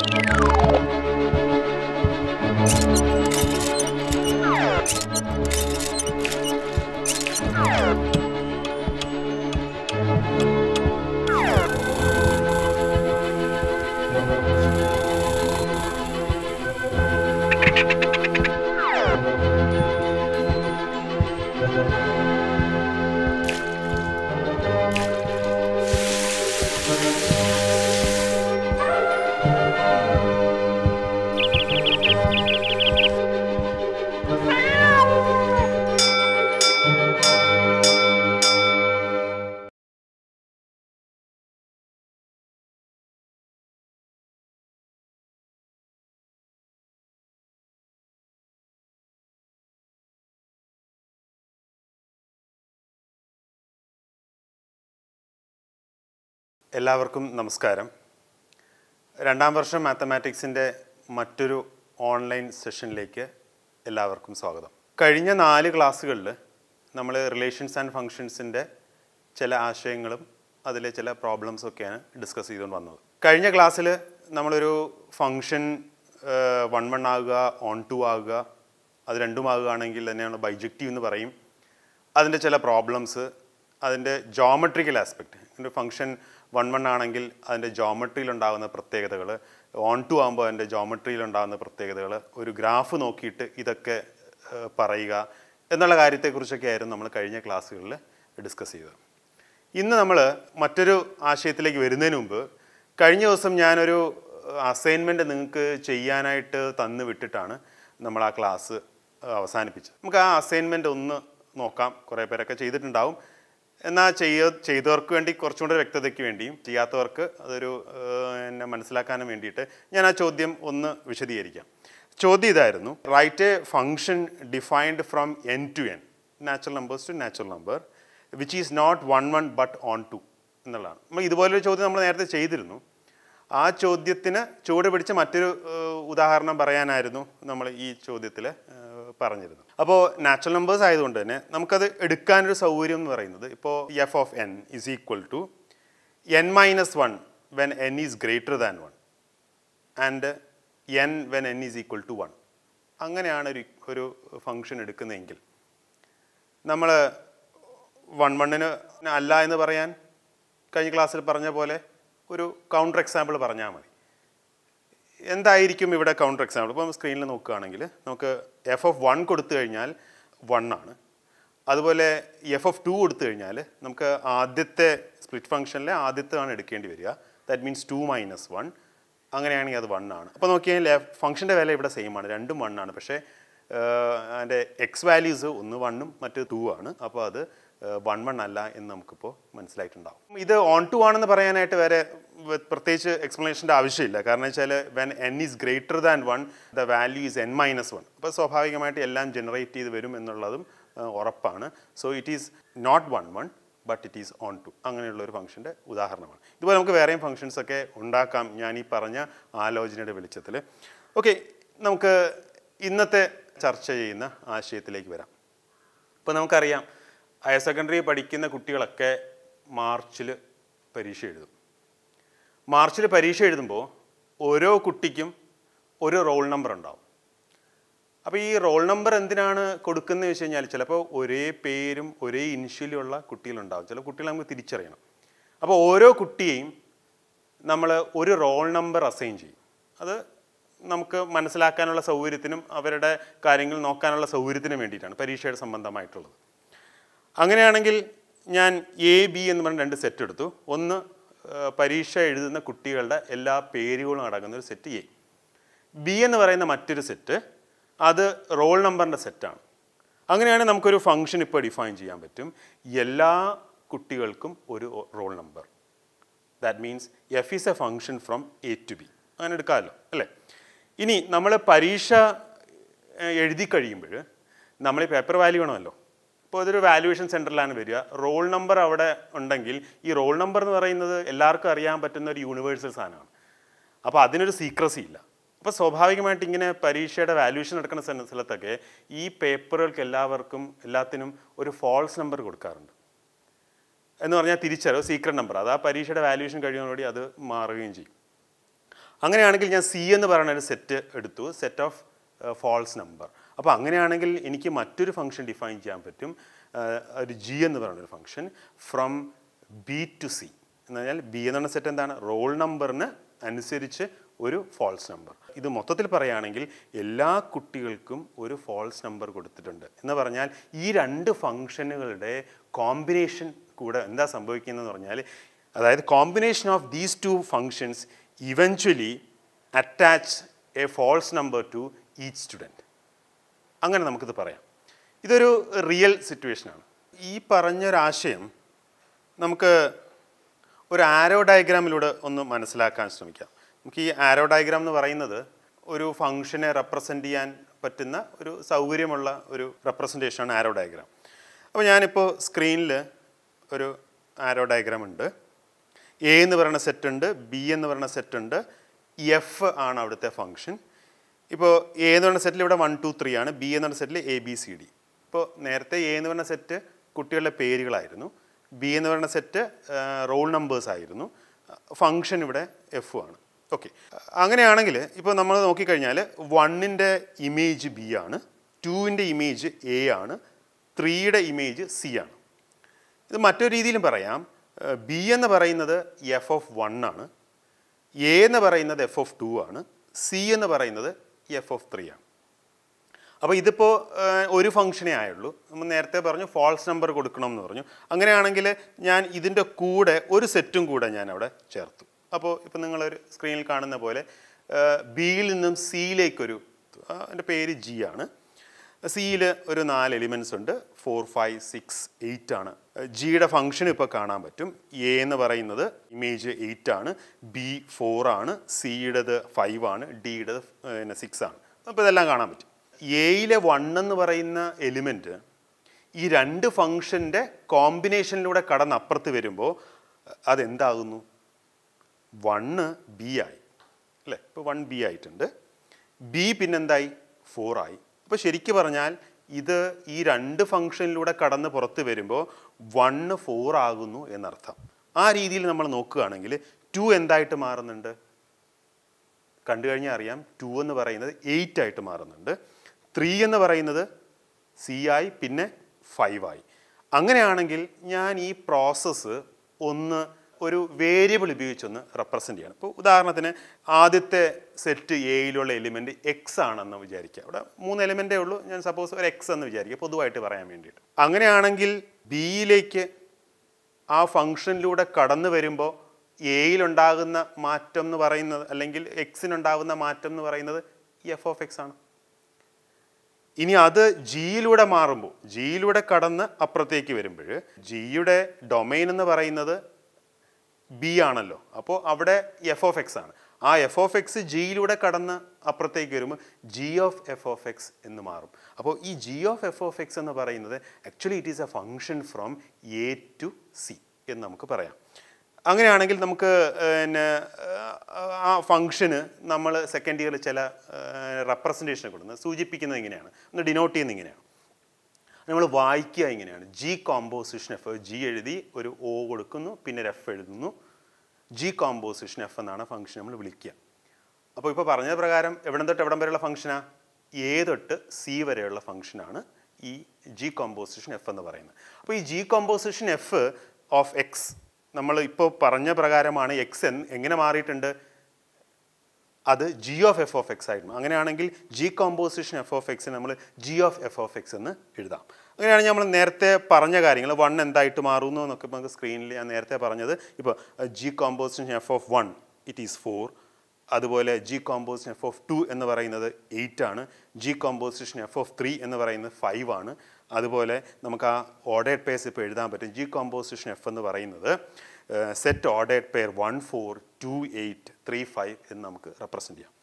Thank you. എല്ലാവർക്കും നമസ്കാരം രണ്ടാം വർഷം മാത്തമാറ്റിക്സിൻ്റെ മറ്റൊരു ഓൺലൈൻ സെഷനിലേക്ക് എല്ലാവർക്കും സ്വാഗതം കഴിഞ്ഞ നാല് ക്ലാസ്സുകളിൽ നമ്മൾ റിലേഷൻസ് ആൻഡ് ഫങ്ഷൻസിൻ്റെ ചില ആശയങ്ങളും അതിലെ ചില പ്രോബ്ലംസൊക്കെയാണ് ഡിസ്കസ് ചെയ്തുകൊണ്ട് വന്നത് കഴിഞ്ഞ ക്ലാസ്സിൽ നമ്മളൊരു ഫങ്ഷൻ വൺ വൺ ആകുക ഓൺ ടു ആകുക അത് രണ്ടും ആകുകയാണെങ്കിൽ തന്നെയാണ് ബൈജക്റ്റീവ് എന്ന് പറയും അതിൻ്റെ ചില പ്രോബ്ലംസ് അതിൻ്റെ ജോമെട്രിക്കൽ ആസ്പെക്റ്റ് ഒരു ഫങ്ഷൻ വൺ വൺ ആണെങ്കിൽ അതിൻ്റെ ഉണ്ടാകുന്ന പ്രത്യേകതകൾ ഓൺ ടു ആകുമ്പോൾ അതിൻ്റെ ഉണ്ടാകുന്ന പ്രത്യേകതകൾ ഒരു ഗ്രാഫ് നോക്കിയിട്ട് ഇതൊക്കെ പറയുക എന്നുള്ള കാര്യത്തെക്കുറിച്ചൊക്കെ ആയിരുന്നു നമ്മൾ കഴിഞ്ഞ ക്ലാസ്സുകളിൽ ഡിസ്കസ് ചെയ്തത് ഇന്ന് നമ്മൾ മറ്റൊരു ആശയത്തിലേക്ക് വരുന്നതിന് മുമ്പ് കഴിഞ്ഞ ദിവസം ഞാനൊരു അസൈൻമെൻറ്റ് നിങ്ങൾക്ക് ചെയ്യാനായിട്ട് തന്നു വിട്ടിട്ടാണ് നമ്മൾ ആ ക്ലാസ് അവസാനിപ്പിച്ചത് നമുക്ക് ആ അസൈൻമെൻറ്റ് ഒന്ന് നോക്കാം കുറേ പേരൊക്കെ ചെയ്തിട്ടുണ്ടാവും എന്നാൽ ചെയ്യ ചെയ്തവർക്ക് വേണ്ടി കുറച്ചും വ്യക്തതയ്ക്ക് വേണ്ടിയും ചെയ്യാത്തവർക്ക് അതൊരു എന്നെ മനസ്സിലാക്കാനും വേണ്ടിയിട്ട് ഞാൻ ആ ചോദ്യം ഒന്ന് വിശദീകരിക്കാം ചോദ്യം ഇതായിരുന്നു right a function defined from N to N natural numbers to natural number which is not one one but onto എന്നുള്ളതാണ് നമ്മൾ ഇതുപോലൊരു ചോദ്യം നമ്മൾ നേരത്തെ ചെയ്തിരുന്നു ആ ചോദ്യത്തിന് ചുവട് പിടിച്ച മറ്റൊരു ഉദാഹരണം പറയാനായിരുന്നു നമ്മൾ ഈ ചോദ്യത്തിൽ പറഞ്ഞിരുന്നു അപ്പോൾ നാച്ചുറൽ നമ്പേഴ്സ് ആയതുകൊണ്ട് തന്നെ നമുക്കത് എടുക്കാനൊരു സൗകര്യം എന്ന് പറയുന്നത് ഇപ്പോൾ f of n is equal to n minus one when n is greater than one and n when n is equal to one അങ്ങനെയാണ് ഒരു ഒരു ഫങ്ഷൻ എടുക്കുന്നതെങ്കിൽ നമ്മൾ വൺ വണ്ണിന് അല്ല എന്ന് പറയാൻ കഴിഞ്ഞ ക്ലാസ്സിൽ പറഞ്ഞ പോലെ ഒരു കൗണ്ടർ എക്സാമ്പിൾ പറഞ്ഞാൽ മതി എന്തായിരിക്കും ഇവിടെ കൗണ്ടർ എക്സാമ്പിൾ ഇപ്പം സ്ക്രീനിൽ നോക്കുകയാണെങ്കിൽ നമുക്ക് എഫ് എഫ് വൺ കൊടുത്തു കഴിഞ്ഞാൽ വൺ ആണ് അതുപോലെ എഫ് എഫ് ടു കൊടുത്തു കഴിഞ്ഞാൽ നമുക്ക് ആദ്യത്തെ സ്പ്ലിറ്റ് ഫംഗ്ഷനിലെ ആദ്യത്തെയാണ് എടുക്കേണ്ടി വരിക that means two minus one അങ്ങനെയാണെങ്കിൽ അത് വൺ ആണ് അപ്പോൾ നോക്കിയാൽ ഫംഗ്ഷൻ്റെ വില ഇവിടെ സെയിം ആണ് രണ്ടും വൺ ആണ് പക്ഷേ അതിൻ്റെ എക്സ് വാല്യൂസ് ഒന്ന് വണ്ണും മറ്റ് ടു ആണ് അപ്പോൾ അത് വൺ വൺ അല്ല എന്ന് നമുക്കിപ്പോൾ മനസ്സിലായിട്ടുണ്ടാവും ഇത് ഓൺ ടു ആണെന്ന് പറയാനായിട്ട് വേറെ പ്രത്യേകിച്ച് എക്സ്പ്ലനേഷൻ്റെ ആവശ്യമില്ല കാരണം വെച്ചാൽ when n is greater than one the value is n minus one അപ്പോൾ സ്വാഭാവികമായിട്ട് എല്ലാം ജനറേറ്റ് ചെയ്ത് വരും എന്നുള്ളതും ഉറപ്പാണ് so it is not one one but it is onto അങ്ങനെയുള്ള ഒരു ഫംഗ്ഷൻ്റെ ഉദാഹരണമാണ് ഇതുപോലെ നമുക്ക് വേറെയും ഫംഗ്ഷൻസൊക്കെ ഒക്കെ ഉണ്ടാക്കാം ഞാൻ ഈ പറഞ്ഞ ആലോചനയുടെ വെളിച്ചത്തിൽ ഓക്കെ നമുക്ക് ഇന്നത്തെ ചർച്ച ചെയ്യുന്ന ആശയത്തിലേക്ക് വരാം ഇപ്പോൾ നമുക്കറിയാം ഹയർ സെക്കൻഡറി പഠിക്കുന്ന കുട്ടികളൊക്കെ മാർച്ചിൽ പരീക്ഷ എഴുതും മാർച്ചിൽ പരീക്ഷ എഴുതുമ്പോൾ ഓരോ കുട്ടിക്കും ഒരു റോൾ നമ്പർ ഉണ്ടാവും അപ്പോൾ ഈ റോൾ നമ്പർ എന്തിനാണ് കൊടുക്കുന്നത് വെച്ച് കഴിഞ്ഞാൽ ചിലപ്പോൾ ഒരേ പേരും ഒരേ ഇനിഷ്യലുമുള്ള കുട്ടികളുണ്ടാവും ചില കുട്ടികളെ നമുക്ക് തിരിച്ചറിയണം അപ്പോൾ ഓരോ കുട്ടിയെയും നമ്മൾ ഒരു റോൾ നമ്പർ അസൈൻ ചെയ്യും അത് നമുക്ക് മനസ്സിലാക്കാനുള്ള സൗകര്യത്തിനും അവരുടെ കാര്യങ്ങൾ നോക്കാനുള്ള സൗകര്യത്തിനും വേണ്ടിയിട്ടാണ് പരീക്ഷയുടെ സംബന്ധമായിട്ടുള്ളത് അങ്ങനെയാണെങ്കിൽ ഞാൻ എ ബി എന്ന് പറഞ്ഞ രണ്ട് സെറ്റ് എടുത്തു ഒന്ന് പരീക്ഷ എഴുതുന്ന കുട്ടികളുടെ എല്ലാ പേരുകളും അടങ്ങുന്ന ഒരു സെറ്റ് എ ബി എന്ന് പറയുന്ന മറ്റൊരു സെറ്റ് അത് റോൾ നമ്പറിൻ്റെ സെറ്റാണ് അങ്ങനെയാണെങ്കിൽ നമുക്കൊരു ഫംഗ്ഷൻ ഇപ്പോൾ ഡിഫൈൻ ചെയ്യാൻ പറ്റും എല്ലാ കുട്ടികൾക്കും ഒരു roll number that means f is a function from A to B അങ്ങനെ എടുക്കാമല്ലോ അല്ലേ ഇനി നമ്മൾ പരീക്ഷ എഴുതി കഴിയുമ്പോൾ നമ്മൾ പേപ്പർ വാല്യൂ വേണമല്ലോ ഇപ്പോൾ ഇതൊരു വാല്യുവേഷൻ സെൻറ്ററിലാണ് വരിക റോൾ നമ്പർ അവിടെ ഉണ്ടെങ്കിൽ ഈ റോൾ നമ്പർ എന്ന് പറയുന്നത് എല്ലാവർക്കും അറിയാൻ പറ്റുന്ന ഒരു യൂണിവേഴ്സൽ സാധനമാണ് അപ്പോൾ അതിനൊരു സീക്രസി ഇല്ല അപ്പോൾ സ്വാഭാവികമായിട്ട് ഇങ്ങനെ പരീക്ഷയുടെ വാല്യുവേഷൻ നടക്കുന്ന സ്ഥലത്തൊക്കെ ഈ പേപ്പറുകൾക്ക് എല്ലാവർക്കും എല്ലാത്തിനും ഒരു ഫോൾസ് നമ്പർ കൊടുക്കാറുണ്ട് എന്ന് പറഞ്ഞാൽ തിരിച്ചറിയോ സീക്രട്ട് നമ്പർ അത് ആ പരീക്ഷയുടെ വാല്യുവേഷൻ കഴിയുന്നതോടി അത് മാറുകയും ചെയ്യും അങ്ങനെയാണെങ്കിൽ ഞാൻ സി എന്ന് പറയുന്ന ഒരു സെറ്റ് എടുത്തു സെറ്റ് ഓഫ് ഫോൾസ് നമ്പർ അപ്പോൾ അങ്ങനെയാണെങ്കിൽ എനിക്ക് മറ്റൊരു ഫംഗ്ഷൻ ഡിഫൈൻ ചെയ്യാൻ പറ്റും ഒരു ജി എന്ന് പറയുന്ന ഒരു function from B to C എന്ന് പറഞ്ഞാൽ ബി എന്ന് പറഞ്ഞ സെറ്റ് എന്താണ് റോൾ നമ്പറിന് അനുസരിച്ച് ഒരു ഫോൾസ് നമ്പർ ഇത് മൊത്തത്തിൽ പറയുകയാണെങ്കിൽ എല്ലാ കുട്ടികൾക്കും ഒരു ഫോൾസ് നമ്പർ കൊടുത്തിട്ടുണ്ട് എന്ന് പറഞ്ഞാൽ ഈ രണ്ട് ഫംഗ്ഷനുകളുടെ കോമ്പിനേഷൻ കൂടെ എന്താ സംഭവിക്കുന്നതെന്ന് പറഞ്ഞാൽ അതായത് combination of these two functions eventually attach a false number to each student അങ്ങനെ നമുക്കിത് പറയാം ഇതൊരു റിയൽ സിറ്റുവേഷനാണ് ഈ പറഞ്ഞൊരാശയം നമുക്ക് ഒരു ആരോ ഡയഗ്രാമിലൂടെ ഒന്ന് മനസ്സിലാക്കാൻ ശ്രമിക്കാം നമുക്ക് ഈ ആരോ ഡയഗ്രാം എന്ന് പറയുന്നത് ഒരു ഫംഗ്ഷനെ റെപ്രസെൻ്റ് ചെയ്യാൻ പറ്റുന്ന ഒരു സൗകര്യമുള്ള ഒരു റെപ്രസെൻറ്റേഷനാണ് ആരോ ഡയഗ്രാം അപ്പോൾ ഞാനിപ്പോൾ സ്ക്രീനിൽ ഒരു ആരോ ഡയഗ്രാം ഉണ്ട് എ എന്ന് പറയുന്ന സെറ്റ് ഉണ്ട് ബി എന്ന് പറയുന്ന സെറ്റ് ഉണ്ട് എഫ് ആണ് അവിടുത്തെ ഫങ്ഷൻ ഇപ്പോൾ എ എന്ന് പറഞ്ഞ സെറ്റിൽ ഇവിടെ വൺ ടു ത്രീ ആണ് ബി എന്ന് പറഞ്ഞ സെറ്റിൽ എ ബി സി ഡി ഇപ്പോൾ നേരത്തെ എ എന്ന് പറഞ്ഞ സെറ്റ് കുട്ടികളുടെ പേരുകളായിരുന്നു ബി എന്ന് പറഞ്ഞ സെറ്റ് റോൾ നമ്പേഴ്സ് ആയിരുന്നു ഫങ്ഷൻ ഇവിടെ എഫ് ആണ് ഓക്കെ അങ്ങനെയാണെങ്കിൽ ഇപ്പോൾ നമ്മൾ നോക്കിക്കഴിഞ്ഞാൽ വണ്ണിൻ്റെ ഇമേജ് ബി ആണ് ടുവിൻ്റെ ഇമേജ് എ ആണ് ത്രീയുടെ ഇമേജ് സി ആണ് ഇത് മറ്റൊരു രീതിയിലും പറയാം ബി എന്ന് പറയുന്നത് എഫ് ഓഫ് വൺ ആണ് എ എന്ന് പറയുന്നത് എഫ് ഓഫ് ടു ആണ് സി എന്ന് പറയുന്നത് എഫ് ഓഫ് ത്രീ ആണ് അപ്പോൾ ഇതിപ്പോൾ ഒരു ഫംഗ്ഷനേ ആയുള്ളൂ നമ്മൾ നേരത്തെ പറഞ്ഞു ഫോൾസ് നമ്പർ കൊടുക്കണം എന്ന് പറഞ്ഞു അങ്ങനെയാണെങ്കിൽ ഞാൻ ഇതിൻ്റെ കൂടെ ഒരു സെറ്റും കൂടെ ഞാൻ അവിടെ ചേർത്തു അപ്പോൾ ഇപ്പം നിങ്ങളൊരു സ്ക്രീനിൽ കാണുന്ന പോലെ ബിയിൽ നിന്നും സിയിലേക്കൊരു എൻ്റെ പേര് ജി ആണ് സിയിൽ ഒരു നാല് എലിമെൻറ്റ്സ് ഉണ്ട് ഫോർ ഫൈവ് സിക്സ് എയ്റ്റ് ആണ് ജിയുടെ ഫംഗ്ഷൻ ഇപ്പോൾ കാണാൻ പറ്റും എ എന്ന് പറയുന്നത് ഇമേജ് എയ്റ്റ് ആണ് ബി ഫോർ ആണ് സിയുടേത് ഫൈവ് ആണ് ഡിയുടേത് പിന്നെ സിക്സ് ആണ് അപ്പോൾ ഇതെല്ലാം കാണാൻ പറ്റും എയിലെ വൺ എന്ന് പറയുന്ന എലിമെൻറ്റ് ഈ രണ്ട് ഫംഗ്ഷൻ്റെ കോമ്പിനേഷനിലൂടെ കടന്നപ്പുറത്ത് വരുമ്പോൾ അതെന്താകുന്നു വണ്ണ് ബി ആയി അല്ലേ ഇപ്പോൾ വൺ ബി ആയിട്ടുണ്ട് ബി പിന്നെന്തായി ഫോറായി അപ്പോൾ ശരിക്കു പറഞ്ഞാൽ ഇത് ഈ രണ്ട് ഫംഗ്ഷനിലൂടെ കടന്ന് പുറത്ത് വരുമ്പോൾ വണ്ണ് ഫോർ ആകുന്നു എന്നർത്ഥം ആ രീതിയിൽ നമ്മൾ നോക്കുകയാണെങ്കിൽ ടു എന്തായിട്ട് മാറുന്നുണ്ട് കണ്ടു കഴിഞ്ഞാൽ അറിയാം ടു എന്ന് പറയുന്നത് എയ്റ്റ് ആയിട്ട് മാറുന്നുണ്ട് ത്രീ എന്ന് പറയുന്നത് സി ആയി പിന്നെ ഫൈവായി ആയി അങ്ങനെയാണെങ്കിൽ ഞാൻ ഈ പ്രോസസ്സ് ഒന്ന് ഒരു വേരിയബിൾ ഉപയോഗിച്ചൊന്ന് റെപ്രസെൻ്റ് ചെയ്യണം ഇപ്പോൾ ഉദാഹരണത്തിന് ആദ്യത്തെ സെറ്റ് എയിലുള്ള എലിമെൻറ്റ് എക്സ് ആണെന്ന് വിചാരിക്കുക അവിടെ മൂന്ന് എലിമെൻറ്റേ ഉള്ളൂ ഞാൻ സപ്പോസ് ഒരു എക്സ് എന്ന് വിചാരിക്കുക പൊതുവായിട്ട് പറയാൻ വേണ്ടിയിട്ട് അങ്ങനെയാണെങ്കിൽ ബിയിലേക്ക് ആ ഫങ്ഷനിലൂടെ കടന്നു വരുമ്പോൾ എയിലുണ്ടാകുന്ന മാറ്റം എന്ന് പറയുന്നത് അല്ലെങ്കിൽ എക്സിനുണ്ടാകുന്ന മാറ്റം എന്ന് പറയുന്നത് എഫ് ഓഫ് എക്സ് ആണ് ഇനി അത് ജിയിലൂടെ മാറുമ്പോൾ ജിയിലൂടെ കടന്ന് അപ്പുറത്തേക്ക് വരുമ്പോൾ ജിയുടെ ഡൊമൈൻ എന്ന് പറയുന്നത് ബി ആണല്ലോ അപ്പോൾ അവിടെ എഫ് ഓഫ് എക്സ് ആണ് ആ എഫ് ഓഫ് എക്സ് ജിയിലൂടെ കടന്ന് അപ്പുറത്തേക്ക് വരുമ്പോൾ g of F of X എന്ന് മാറും അപ്പോൾ ഈ g of F of X എന്ന് പറയുന്നത് actually it is a function from A to C എന്ന് നമുക്ക് പറയാം അങ്ങനെയാണെങ്കിൽ നമുക്ക് പിന്നെ ആ ഫങ്ഷന് നമ്മൾ സെക്കൻഡ് ഇയറിൽ ചില റെപ്രസെൻറ്റേഷൻ കൊടുക്കുന്നത് സൂചിപ്പിക്കുന്നത് എങ്ങനെയാണ് ഒന്ന് ഡിനോട്ട് ചെയ്യുന്നത് ഇങ്ങനെയാണ് നമ്മൾ വായിക്കുക ഇങ്ങനെയാണ് ജി കോമ്പോസിഷൻ എഫ് ജി എഴുതി ഒരു ഒ കൊടുക്കുന്നു പിന്നെ ഒരു എഫ് എഴുതുന്നു ജി കോമ്പോസിഷൻ എഫ് എന്നാണ് ഫംഗ്ഷൻ നമ്മൾ വിളിക്കുക അപ്പോൾ ഇപ്പോൾ പറഞ്ഞ പ്രകാരം എവിടെ തൊട്ട് എവിടം വരെയുള്ള ഫംഗ്ഷനാണ് ഏ തൊട്ട് സി വരെയുള്ള ഫംഗ്ഷനാണ് ഈ ജി കോമ്പോസിഷൻ എഫ് എന്ന് പറയുന്നത് അപ്പോൾ ഈ g composition F of X നമ്മൾ ഇപ്പോൾ പറഞ്ഞ പ്രകാരമാണ് എക്സ് എങ്ങനെ മാറിയിട്ടുണ്ട് അത് g of F of x ആയിരുന്നു അങ്ങനെയാണെങ്കിൽ g composition F of X നമ്മൾ g of F of X എന്ന് എഴുതാം അങ്ങനെയാണെങ്കിൽ നമ്മൾ നേരത്തെ പറഞ്ഞ കാര്യങ്ങൾ വൺ എന്തായിട്ട് മാറുന്നു എന്നൊക്കെ നമുക്ക് സ്ക്രീനിൽ ഞാൻ നേരത്തെ പറഞ്ഞത് ഇപ്പോൾ G composition F of one it is four അതുപോലെ g composition F of two എന്ന് പറയുന്നത് എയ്റ്റ് ആണ് g composition F of three എന്ന് പറയുന്നത് ഫൈവ് ആണ് അതുപോലെ നമുക്ക് ആ ഓർഡേഡ് പേസ് ഇപ്പോൾ എഴുതാൻ പറ്റും ജി കോമ്പോസിഷൻ എഫ് എന്ന് പറയുന്നത് set order pair one four two eight three five എന്ന് നമുക്ക് റെപ്രസെൻ്റ് ചെയ്യാം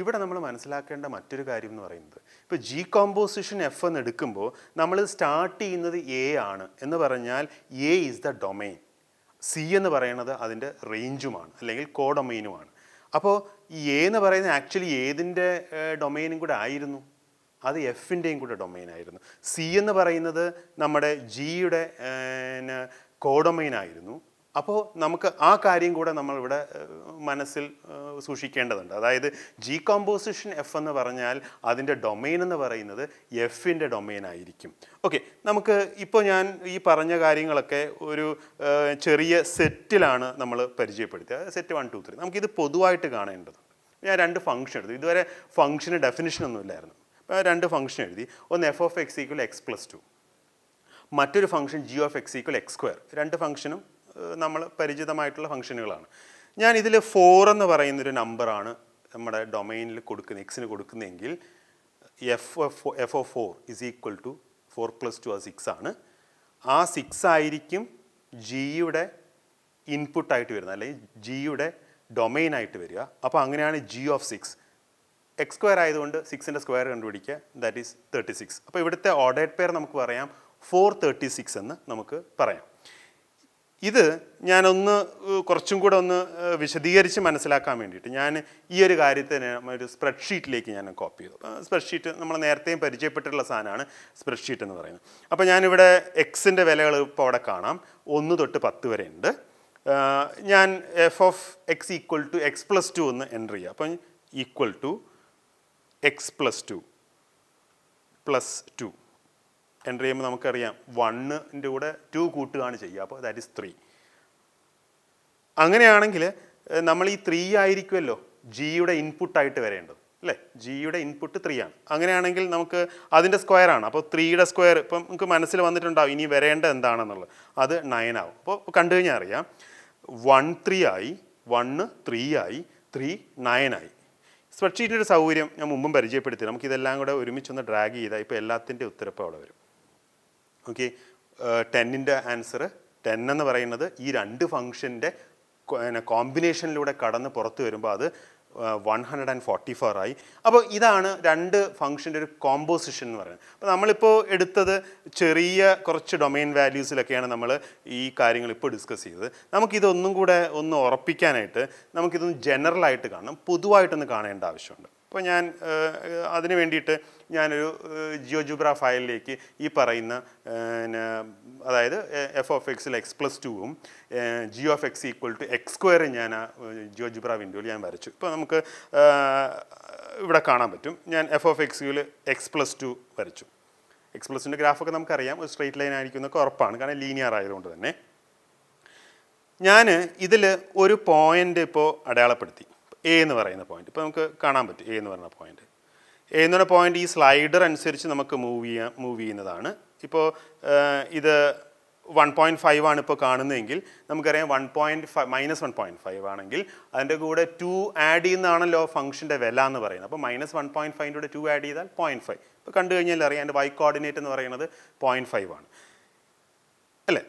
ഇവിടെ നമ്മൾ മനസ്സിലാക്കേണ്ട മറ്റൊരു കാര്യം എന്ന് പറയുന്നത് ഇപ്പോൾ ജി കോമ്പോസിഷൻ എഫ് എന്ന് എടുക്കുമ്പോൾ നമ്മൾ സ്റ്റാർട്ട് ചെയ്യുന്നത് എ ആണ് എന്ന് പറഞ്ഞാൽ A is the domain C എന്ന് പറയുന്നത് അതിൻ്റെ റേഞ്ചുമാണ് അല്ലെങ്കിൽ കോഡൊമൈനുമാണ് അപ്പോൾ ഈ എ എന്ന് പറയുന്നത് ആക്ച്വലി ഏതിൻ്റെ ഡൊമൈനും കൂടെ ആയിരുന്നു അത് എഫിൻ്റെയും കൂടെ ആയിരുന്നു സി എന്ന് പറയുന്നത് നമ്മുടെ ജിയുടെ കോഡൊമൈൻ ആയിരുന്നു അപ്പോൾ നമുക്ക് ആ കാര്യം കൂടെ നമ്മളിവിടെ മനസ്സിൽ സൂക്ഷിക്കേണ്ടതുണ്ട് അതായത് ജി കോമ്പോസിഷൻ എഫ് എന്ന് പറഞ്ഞാൽ അതിൻ്റെ ഡൊമൈൻ എന്ന് പറയുന്നത് എഫിൻ്റെ ഡൊമൈൻ ആയിരിക്കും ഓക്കെ നമുക്ക് ഇപ്പോൾ ഞാൻ ഈ പറഞ്ഞ കാര്യങ്ങളൊക്കെ ഒരു ചെറിയ സെറ്റിലാണ് നമ്മൾ പരിചയപ്പെടുത്തുക സെറ്റ് വൺ ടു ത്രീ നമുക്കിത് പൊതുവായിട്ട് കാണേണ്ടതുണ്ട് ഞാൻ രണ്ട് ഫംഗ്ഷൻ എടുത്തു ഇതുവരെ ഫംഗ്ഷന് ഒന്നും ഇല്ലായിരുന്നു രണ്ട് ഫംഗ്ഷൻ എഴുതി ഒന്ന് f of x equal x plus two മറ്റൊരു function g of x equal x square രണ്ട് ഫംഗ്ഷനും നമ്മൾ പരിചിതമായിട്ടുള്ള ഫംഗ്ഷനുകളാണ് ഞാൻ ഇതിൽ ഫോർ എന്ന് പറയുന്നൊരു നമ്പറാണ് നമ്മുടെ ഡൊമൈനിൽ കൊടുക്കുന്ന എക്സിന് കൊടുക്കുന്നതെങ്കിൽ f f f of four is equal to four plus two ആ സിക്സ് ആണ് ആ സിക്സ് ആയിരിക്കും ജിയുടെ ഇൻപുട്ടായിട്ട് വരുന്നത് അല്ലെങ്കിൽ ജിയുടെ ഡൊമൈനായിട്ട് വരിക അപ്പോൾ അങ്ങനെയാണ് g of six x square ആയതുകൊണ്ട് സിക്സിൻ്റെ സ്ക്വയർ കണ്ടുപിടിക്കുക ദാറ്റ് ഈസ് തേർട്ടി സിക്സ് അപ്പോൾ ഇവിടുത്തെ ഓർഡേഡ് പെയർ നമുക്ക് പറയാം ഫോർ തേർട്ടി സിക്സ് എന്ന് നമുക്ക് പറയാം ഇത് ഞാനൊന്ന് കുറച്ചും കൂടെ ഒന്ന് വിശദീകരിച്ച് മനസ്സിലാക്കാൻ വേണ്ടിയിട്ട് ഞാൻ ഈ ഒരു കാര്യത്തെ ഒരു സ്പ്രെഡ്ഷീറ്റിലേക്ക് ഞാൻ കോപ്പി ചെയ്തു സ്പ്രെഡ്ഷീറ്റ് നമ്മൾ നേരത്തെയും പരിചയപ്പെട്ടിട്ടുള്ള സാധനമാണ് സ്പ്രെഡ്ഷീറ്റ് എന്ന് പറയുന്നത് അപ്പോൾ ഞാനിവിടെ എക്സിൻ്റെ വിലകൾ ഇപ്പോൾ അവിടെ കാണാം ഒന്ന് തൊട്ട് പത്ത് വരെ ഉണ്ട് ഞാൻ f of x equal to x plus two എന്ന് എൻ്റർ ചെയ്യുക അപ്പം equal to x plus two plus two enter ചെയ്യുമ്പോൾ നമുക്കറിയാം വണ്ണിൻ്റെ കൂടെ ടു കൂട്ടുകയാണ് ചെയ്യുക അപ്പോൾ ദാറ്റ് ഇസ് ത്രീ അങ്ങനെയാണെങ്കിൽ നമ്മൾ ഈ ത്രീ ആയിരിക്കുമല്ലോ ജിയുടെ ഇൻപുട്ടായിട്ട് വരേണ്ടത് അല്ലേ ജിയുടെ ഇൻപുട്ട് ത്രീ ആണ് അങ്ങനെയാണെങ്കിൽ നമുക്ക് അതിൻ്റെ സ്ക്വയർ ആണ് അപ്പോൾ ത്രീയുടെ സ്ക്വയർ ഇപ്പം നമുക്ക് മനസ്സിൽ വന്നിട്ടുണ്ടാവും ഇനി വരേണ്ട എന്താണെന്നുള്ളത് അത് നയൻ ആവും അപ്പോൾ കണ്ടു കഴിഞ്ഞാൽ അറിയാം വൺ ത്രീ ആയി വണ്ണ് ത്രീ ആയി ത്രീ നയനായി സ്പെഡ്ഷീറ്റിൻ്റെ ഒരു സൗകര്യം ഞാൻ മുമ്പും പരിചയപ്പെടുത്തി നമുക്കിതെല്ലാം കൂടെ ഒരുമിച്ചൊന്ന് ഡ്രാഗ് ചെയ്താൽ ഇപ്പോൾ എല്ലാത്തിൻ്റെ ഉത്തരപ്പ് അവിടെ വരും ഓക്കെ ടെന്നിൻ്റെ ആൻസർ ടെൻ എന്ന് പറയുന്നത് ഈ രണ്ട് ഫംഗ്ഷൻ്റെ കോമ്പിനേഷനിലൂടെ കടന്ന് പുറത്ത് വരുമ്പോൾ അത് one hundred and forty four ആയി അപ്പോൾ ഇതാണ് രണ്ട് ഫംഗ്ഷൻ്റെ ഒരു കോമ്പോസിഷൻ എന്ന് പറയുന്നത് അപ്പോൾ നമ്മളിപ്പോൾ എടുത്തത് ചെറിയ കുറച്ച് ഡൊമൈൻ വാല്യൂസിലൊക്കെയാണ് നമ്മൾ ഈ കാര്യങ്ങൾ ഇപ്പോൾ ഡിസ്കസ് ചെയ്തത് നമുക്കിതൊന്നും കൂടെ ഒന്ന് ഉറപ്പിക്കാനായിട്ട് നമുക്കിതൊന്ന് ജനറലായിട്ട് കാണണം പൊതുവായിട്ടൊന്ന് കാണേണ്ട ആവശ്യമുണ്ട് അപ്പോൾ ഞാൻ അതിന് വേണ്ടിയിട്ട് ഞാനൊരു ജിയോജുബ്ര ഫയലിലേക്ക് ഈ പറയുന്ന അതായത് എഫ് ഓഫ് എക്സിൽ എക്സ് പ്ലസ് ടുവും g of x equal to x സ്ക്വയറും ഞാൻ ആ ജിയോജുബ്ര വിൻഡോയിൽ ഞാൻ വരച്ചു ഇപ്പോൾ നമുക്ക് ഇവിടെ കാണാൻ പറ്റും ഞാൻ എഫ് ഓഫ് എക്സിൽ എക്സ് പ്ലസ് ടു വരച്ചു എക്സ് പ്ലസിൻ്റെ ഗ്രാഫൊക്കെ നമുക്കറിയാം ഒരു സ്ട്രെയിറ്റ് ലൈൻ ആയിരിക്കും എന്നൊക്കെ ഉറപ്പാണ് കാരണം ലീനിയർ ആയതുകൊണ്ട് തന്നെ ഞാൻ ഇതിൽ ഒരു പോയിൻ്റ് ഇപ്പോൾ അടയാളപ്പെടുത്തി എ എന്ന് പറയുന്ന പോയിന്റ് ഇപ്പോൾ നമുക്ക് കാണാൻ പറ്റും എ എന്ന് പറയുന്ന പോയിന്റ് എ എന്ന് പറയുന്ന പോയിന്റ് ഈ സ്ലൈഡർ അനുസരിച്ച് നമുക്ക് മൂവ് ചെയ്യാൻ മൂവ് ചെയ്യുന്നതാണ് ഇപ്പോൾ ഇത് വൺ പോയിൻറ്റ് ഫൈവ് ആണ് ഇപ്പോൾ കാണുന്നതെങ്കിൽ നമുക്കറിയാം one point five minus one point five ആണെങ്കിൽ അതിൻ്റെ കൂടെ ടു ആഡ് ചെയ്യുന്നതാണല്ലോ ഫംഗ്ഷൻ്റെ വില എന്ന് പറയുന്നത് അപ്പോൾ മൈനസ് വൺ പോയിൻറ്റ് ഫൈവിൻ്റെ കൂടെ ടു ആഡ് ചെയ്താൽ പോയിൻറ്റ് ഫൈവ് ഇപ്പോൾ കണ്ടു കഴിഞ്ഞാൽ അറിയാം അതിൻ്റെ വൈ കോർഡിനേറ്റ് എന്ന് പറയുന്നത് പോയിൻറ്റ് ഫൈവ് ആണ് അല്ലേ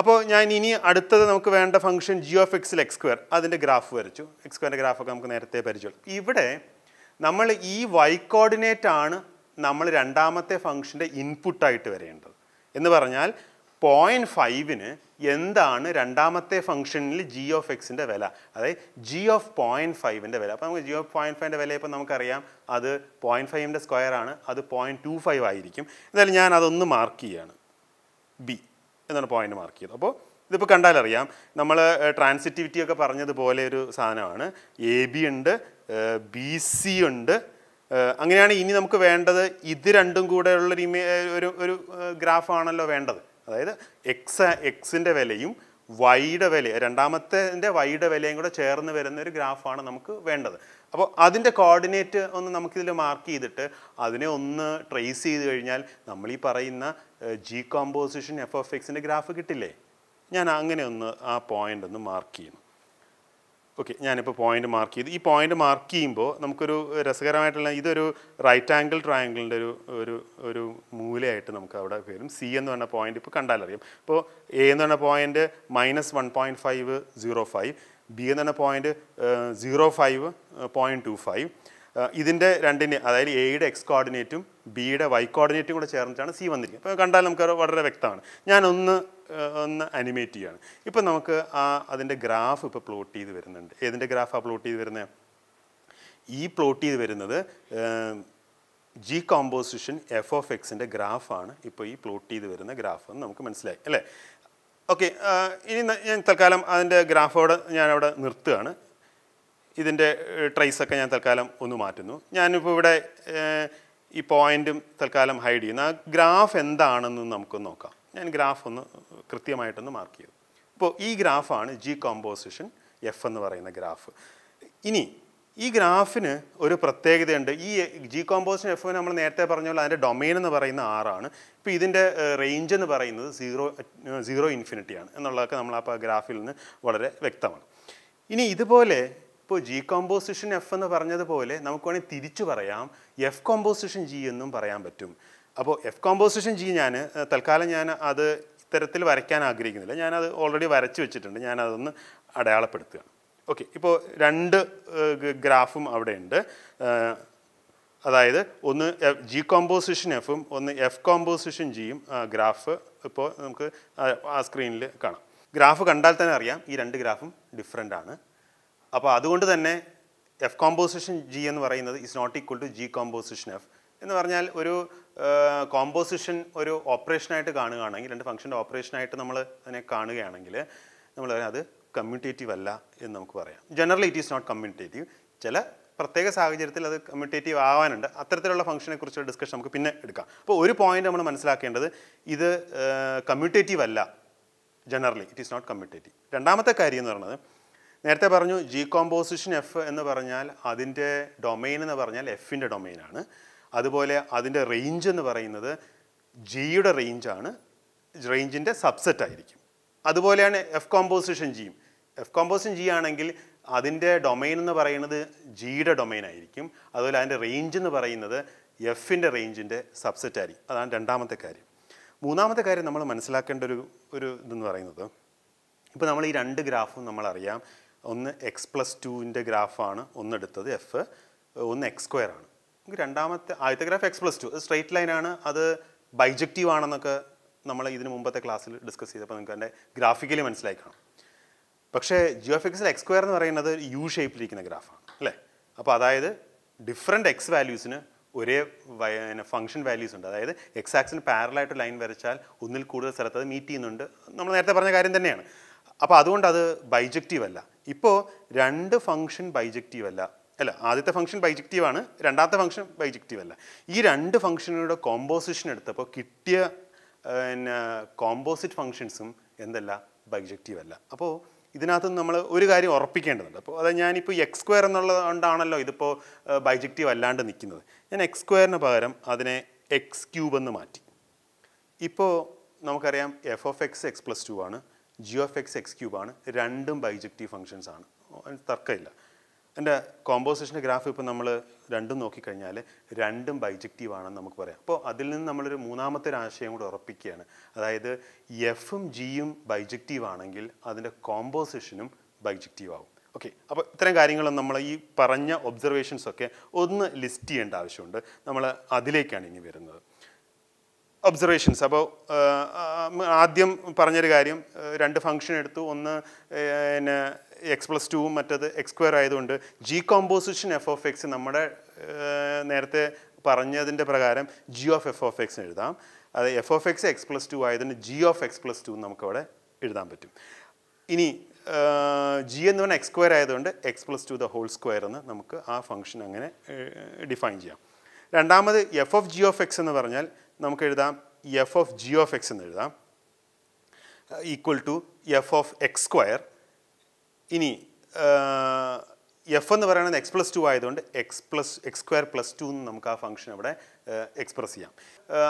അപ്പോൾ ഞാൻ ഇനി അടുത്തത് നമുക്ക് വേണ്ട ഫംഗ്ഷൻ ജി ഓഫ് എക്സിൽ എക്സ് സ്ക്വയർ അതിൻ്റെ ഗ്രാഫ് വരച്ചു എക്സ് സ്ക്വയറിൻ്റെ ഗ്രാഫൊക്കെ നമുക്ക് നേരത്തെ പരിചയമുള്ളൂ ഇവിടെ നമ്മൾ ഈ വൈ കോർഡിനേറ്റ് ആണ് നമ്മൾ രണ്ടാമത്തെ ഫംഗ്ഷൻ്റെ ഇൻപുട്ടായിട്ട് വരേണ്ടത് എന്ന് പറഞ്ഞാൽ പോയിൻറ്റ് ഫൈവിന് എന്താണ് രണ്ടാമത്തെ ഫംഗ്ഷനിൽ ജി ഓഫ് എക്സിൻ്റെ വില അതായത് ജി ഓഫ് പോയിൻറ്റ് ഫൈവിൻ്റെ വില അപ്പോൾ നമുക്ക് ജി ഓഫ് പോയിൻറ്റ് ഫൈവിൻ്റെ വില ഇപ്പോൾ നമുക്കറിയാം അത് പോയിൻറ്റ് ഫൈവിൻ്റെ സ്ക്വയർ ആണ് അത് പോയിൻറ്റ് ടു ഫൈവ് ആയിരിക്കും എന്തായാലും ഞാൻ അതൊന്ന് മാർക്ക് ചെയ്യാണ് ബി എന്നാണ് പോയിന്റ് മാർക്ക് ചെയ്തത് അപ്പോൾ ഇതിപ്പോൾ കണ്ടാലറിയാം നമ്മൾ ട്രാൻസിറ്റിവിറ്റി ഒക്കെ പറഞ്ഞതുപോലെ ഒരു സാധനമാണ് എ ബി ഉണ്ട് ബി സി ഉണ്ട് അങ്ങനെയാണ് ഇനി നമുക്ക് വേണ്ടത് ഇത് രണ്ടും കൂടെ ഉള്ള ഒരു ഒരു ഗ്രാഫാണല്ലോ വേണ്ടത് അതായത് എക്സ് എക്സിൻ്റെ വിലയും വൈയുടെ വില രണ്ടാമത്തെ വൈയുടെ വിലയും കൂടെ ചേർന്ന് വരുന്ന ഒരു ഗ്രാഫാണ് നമുക്ക് വേണ്ടത് അപ്പോൾ അതിൻ്റെ കോർഡിനേറ്റ് ഒന്ന് നമുക്കിതിൽ മാർക്ക് ചെയ്തിട്ട് അതിനെ ഒന്ന് ട്രേസ് ചെയ്ത് കഴിഞ്ഞാൽ നമ്മൾ ഈ പറയുന്ന ജി കോമ്പോസിഷൻ എഫ് ഓഫ് എക്സിൻ്റെ ഗ്രാഫ് കിട്ടില്ലേ ഞാൻ അങ്ങനെ ഒന്ന് ആ പോയിൻ്റ് ഒന്ന് മാർക്ക് ചെയ്യുന്നു ഓക്കെ ഞാനിപ്പോൾ പോയിന്റ് മാർക്ക് ചെയ്തു ഈ പോയിന്റ് മാർക്ക് ചെയ്യുമ്പോൾ നമുക്കൊരു രസകരമായിട്ടുള്ള ഇതൊരു റൈറ്റ് ആംഗിൾ ട്രയാങ്കിളിൻ്റെ ഒരു ഒരു ഒരു മൂലയായിട്ട് നമുക്ക് അവിടെ വരും സി എന്ന് പറഞ്ഞ പോയിന്റ് ഇപ്പോൾ കണ്ടാലറിയാം ഇപ്പോൾ എ എന്ന് പറഞ്ഞ point minus one point five zero five B എന്ന് പറഞ്ഞ point zero five point two five ഇതിൻ്റെ രണ്ടിന് അതായത് എയുടെ എക്സ് കോർഡിനേറ്റും ബിയുടെ വൈ കോർഡിനേറ്റും കൂടെ ചേർന്നിട്ടാണ് സി വന്നിരിക്കുന്നത് അപ്പോൾ കണ്ടാൽ നമുക്ക് വളരെ വ്യക്തമാണ് ഞാനൊന്ന് ഒന്ന് അനിമേറ്റ് ചെയ്യുകയാണ് ഇപ്പം നമുക്ക് ആ അതിൻ്റെ ഗ്രാഫ് ഇപ്പോൾ പ്ലോട്ട് ചെയ്ത് വരുന്നുണ്ട് ഏതിൻ്റെ ഗ്രാഫാണ് പ്ലോട്ട് ചെയ്ത് വരുന്നത് ഈ പ്ലോട്ട് ചെയ്ത് വരുന്നത് ജി കോമ്പോസിഷൻ എഫ് ഓഫ് എക്സിൻ്റെ ഗ്രാഫാണ് ഇപ്പോൾ ഈ പ്ലോട്ട് ചെയ്ത് വരുന്ന ഗ്രാഫ് എന്ന് നമുക്ക് മനസ്സിലായി അല്ലേ ഓക്കെ ഇനി ഞാൻ തൽക്കാലം അതിൻ്റെ ഗ്രാഫോട് ഞാനവിടെ നിർത്തുകയാണ് ഇതിൻ്റെ ട്രൈസൊക്കെ ഞാൻ തൽക്കാലം ഒന്ന് മാറ്റുന്നു ഞാനിപ്പോൾ ഇവിടെ ഈ പോയിൻറ്റും തൽക്കാലം ഹൈഡ് ചെയ്യുന്നു ആ ഗ്രാഫ് എന്താണെന്ന് നമുക്കൊന്ന് നോക്കാം ഞാൻ ഗ്രാഫ് ഒന്ന് കൃത്യമായിട്ടൊന്ന് മാർക്ക് ചെയ്തു അപ്പോൾ ഈ ഗ്രാഫാണ് ജി കോമ്പോസിഷൻ എഫ് എന്ന് പറയുന്ന ഗ്രാഫ് ഇനി ഈ ഗ്രാഫിന് ഒരു പ്രത്യേകതയുണ്ട് ഈ ജി കോമ്പോസിഷൻ എഫ് നമ്മൾ നേരത്തെ പറഞ്ഞ പോലെ അതിൻ്റെ ഡൊമൈൻ എന്ന് പറയുന്ന ആറാണ് ഇപ്പോൾ ഇതിൻ്റെ റേഞ്ച് എന്ന് പറയുന്നത് സീറോ സീറോ ഇൻഫിനിറ്റിയാണ് എന്നുള്ളതൊക്കെ നമ്മൾ ആ ഗ്രാഫിൽ നിന്ന് വളരെ വ്യക്തമാണ് ഇനി ഇതുപോലെ ഇപ്പോൾ ജി കോമ്പോസിഷൻ എഫ് എന്ന് പറഞ്ഞതുപോലെ നമുക്ക് വേണമെങ്കിൽ തിരിച്ചു പറയാം എഫ് കോമ്പോസിഷൻ ജി എന്നും പറയാൻ പറ്റും അപ്പോൾ എഫ് കോമ്പോസിഷൻ ജി ഞാൻ തൽക്കാലം ഞാൻ അത് ഇത്തരത്തിൽ വരയ്ക്കാൻ ആഗ്രഹിക്കുന്നില്ല ഞാനത് ഓൾറെഡി വരച്ച് വെച്ചിട്ടുണ്ട് ഞാനതൊന്ന് അടയാളപ്പെടുത്തുകയാണ് ഓക്കെ ഇപ്പോൾ രണ്ട് ഗ്രാഫും അവിടെയുണ്ട് അതായത് ഒന്ന് ജി കോമ്പോസിഷൻ എഫും ഒന്ന് എഫ് കോമ്പോസിഷൻ ജിയും ഗ്രാഫ് ഇപ്പോൾ നമുക്ക് ആ സ്ക്രീനിൽ കാണാം ഗ്രാഫ് കണ്ടാൽ തന്നെ അറിയാം ഈ രണ്ട് ഗ്രാഫും ഡിഫറെൻ്റ് ആണ് അപ്പോൾ അതുകൊണ്ട് തന്നെ എഫ് കോമ്പോസിഷൻ ജി എന്ന് പറയുന്നത് is not equal to g composition f എന്ന് പറഞ്ഞാൽ ഒരു കോമ്പോസിഷൻ ഒരു ഓപ്പറേഷനായിട്ട് കാണുകയാണെങ്കിൽ രണ്ട് ഫംഗ്ഷൻ്റെ ഓപ്പറേഷനായിട്ട് നമ്മൾ അതിനെ കാണുകയാണെങ്കിൽ നമ്മൾ അത് കമ്മ്യൂണിറ്റേറ്റീവ് അല്ല എന്ന് നമുക്ക് പറയാം generally it is not commutative ചില പ്രത്യേക സാഹചര്യത്തിൽ അത് കമ്മ്യൂണിറ്റേറ്റീവ് ആവാനുണ്ട് അത്തരത്തിലുള്ള ഫംഗ്ഷനെ കുറിച്ചുള്ള ഡിസ്കഷൻ നമുക്ക് പിന്നെ എടുക്കാം അപ്പോൾ ഒരു പോയിന്റ് നമ്മൾ മനസ്സിലാക്കേണ്ടത് ഇത് കമ്മ്യൂണിറ്റേറ്റീവ് അല്ല generally it is not commutative രണ്ടാമത്തെ കാര്യം എന്ന് പറയുന്നത് നേരത്തെ പറഞ്ഞു ജി കോമ്പോസിഷൻ എഫ് എന്ന് പറഞ്ഞാൽ അതിൻ്റെ ഡൊമൈൻ എന്ന് പറഞ്ഞാൽ എഫിൻ്റെ ആണ് അതുപോലെ അതിൻ്റെ റേഞ്ച് എന്ന് പറയുന്നത് ജിയുടെ റേഞ്ചാണ് റേഞ്ചിൻ്റെ സബ്സെറ്റ് ആയിരിക്കും അതുപോലെയാണ് എഫ് കോമ്പോസിഷൻ ജിയും എഫ് കോമ്പോസിഷൻ ജി ആണെങ്കിൽ അതിൻ്റെ ഡൊമൈൻ എന്ന് പറയുന്നത് ജിയുടെ ഡൊമൈൻ ആയിരിക്കും അതുപോലെ അതിൻ്റെ റേഞ്ച് എന്ന് പറയുന്നത് എഫിൻ്റെ റേഞ്ചിൻ്റെ സബ്സെറ്റ് ആയിരിക്കും അതാണ് രണ്ടാമത്തെ കാര്യം മൂന്നാമത്തെ കാര്യം നമ്മൾ മനസ്സിലാക്കേണ്ട ഒരു ഒരു ഇതെന്ന് പറയുന്നത് ഇപ്പോൾ നമ്മൾ ഈ രണ്ട് ഗ്രാഫും നമ്മളറിയാം ഒന്ന് എക്സ് പ്ലസ് ടുവിൻ്റെ ഗ്രാഫാണ് ഒന്നെടുത്തത് എഫ് ഒന്ന് എക്സ് സ്ക്വയർ ആണ് നമുക്ക് രണ്ടാമത്തെ ആദ്യത്തെ graph x plus two straight ലൈനാണ് അത് ബൈജക്റ്റീവ് ആണെന്നൊക്കെ നമ്മൾ ഇതിന് മുമ്പത്തെ ക്ലാസ്സിൽ ഡിസ്കസ് ചെയ്തപ്പോൾ നിങ്ങൾക്ക് അതിൻ്റെ ഗ്രാഫിക്കലി മനസ്സിലായി കാണാം പക്ഷേ ജിയോ എഫ് എക്സിൽ എക്സ് സ്ക്വയർ എന്ന് പറയുന്നത് യു ഷേപ്പിലിരിക്കുന്ന ഗ്രാഫാണ് അല്ലേ അപ്പോൾ അതായത് ഡിഫറെൻ്റ് എക്സ് വാല്യൂസിന് ഒരേ ഫംഗ്ഷൻ വാല്യൂസ് ഉണ്ട് അതായത് എക്സ് ആക്സിന് പാരലായിട്ട് ലൈൻ വരച്ചാൽ ഒന്നിൽ കൂടുതൽ സ്ഥലത്ത് അത് മീറ്റ് ചെയ്യുന്നുണ്ട് നമ്മൾ നേരത്തെ പറഞ്ഞ കാര്യം തന്നെയാണ് അപ്പോൾ അതുകൊണ്ട് അത് ബൈജക്റ്റീവ് അല്ല ഇപ്പോൾ രണ്ട് ഫംഗ്ഷൻ ബൈജക്റ്റീവ് അല്ല അല്ല ആദ്യത്തെ ഫംഗ്ഷൻ ബൈജക്റ്റീവ് ആണ് രണ്ടാമത്തെ ഫംഗ്ഷൻ ബൈജക്റ്റീവ് അല്ല ഈ രണ്ട് ഫംഗ്ഷനുകളുടെ കോമ്പോസിഷൻ എടുത്തപ്പോൾ കിട്ടിയ പിന്നെ കോമ്പോസിറ്റ് ഫങ്ഷൻസും എന്തല്ല ബൈജക്റ്റീവ് അല്ല അപ്പോൾ ഇതിനകത്ത് നമ്മൾ ഒരു കാര്യം ഉറപ്പിക്കേണ്ടതുണ്ട് അപ്പോൾ അത് ഞാനിപ്പോൾ എക്സ് സ്ക്വയർ എന്നുള്ളത് കൊണ്ടാണല്ലോ ഇതിപ്പോൾ ബൈജക്റ്റീവ് അല്ലാണ്ട് നിൽക്കുന്നത് ഞാൻ എക്സ് സ്ക്വയറിന് പകരം അതിനെ എക്സ് ക്യൂബ് എന്ന് മാറ്റി ഇപ്പോൾ നമുക്കറിയാം f of x x plus two ആണ് ജി ഓഫ് എക്സ് എക്സ് ക്യൂബാണ് രണ്ടും ബൈജക്റ്റീവ് ഫങ്ഷൻസ് ആണ് തർക്കമില്ല എൻ്റെ കോമ്പോസിഷൻ്റെ ഗ്രാഫ് ഇപ്പോൾ നമ്മൾ രണ്ടും നോക്കിക്കഴിഞ്ഞാൽ രണ്ടും ബൈജക്റ്റീവ് ആണെന്ന് നമുക്ക് പറയാം അപ്പോൾ അതിൽ നിന്ന് നമ്മളൊരു മൂന്നാമത്തെ ഒരു ആശയം കൂടെ ഉറപ്പിക്കുകയാണ് അതായത് എഫും ജിയും ബൈജക്റ്റീവ് ആണെങ്കിൽ അതിൻ്റെ കോമ്പോസിഷനും ബൈജക്റ്റീവ് ആവും ഓക്കെ അപ്പോൾ ഇത്തരം കാര്യങ്ങൾ നമ്മൾ ഈ പറഞ്ഞ ഒബ്സർവേഷൻസ് ഒക്കെ ഒന്ന് ലിസ്റ്റ് ചെയ്യേണ്ട ആവശ്യമുണ്ട് നമ്മൾ അതിലേക്കാണ് ഇനി വരുന്നത് ഒബ്സർവേഷൻസ് അപ്പോൾ ആദ്യം പറഞ്ഞൊരു കാര്യം രണ്ട് ഫംഗ്ഷൻ എടുത്തു ഒന്ന് പിന്നെ എക്സ് പ്ലസ് ടുവും മറ്റത് എക്സ് സ്ക്വയർ ആയതുകൊണ്ട് g composition F of x നമ്മുടെ നേരത്തെ പറഞ്ഞതിൻ്റെ പ്രകാരം G of F of x എഴുതാം അത് f of x x plus two ആയതുകൊണ്ട് g of x plus two നമുക്കവിടെ എഴുതാൻ പറ്റും ഇനി ജി എന്ന് പറഞ്ഞാൽ എക്സ് സ്ക്വയർ ആയതുകൊണ്ട് x plus two the whole square എന്ന് നമുക്ക് ആ ഫംഗ്ഷൻ അങ്ങനെ ഡിഫൈൻ ചെയ്യാം രണ്ടാമത് f of G of X എന്ന് പറഞ്ഞാൽ നമുക്ക് എഴുതാം f of G of X എന്ന് എഴുതാം equal to F of x square ഇനി എഫ് എന്ന് പറയുന്നത് എക്സ് പ്ലസ് ടു ആയതുകൊണ്ട് x plus x square plus two എന്ന് നമുക്ക് ആ ഫംഗ്ഷൻ അവിടെ എക്സ്പ്രസ് ചെയ്യാം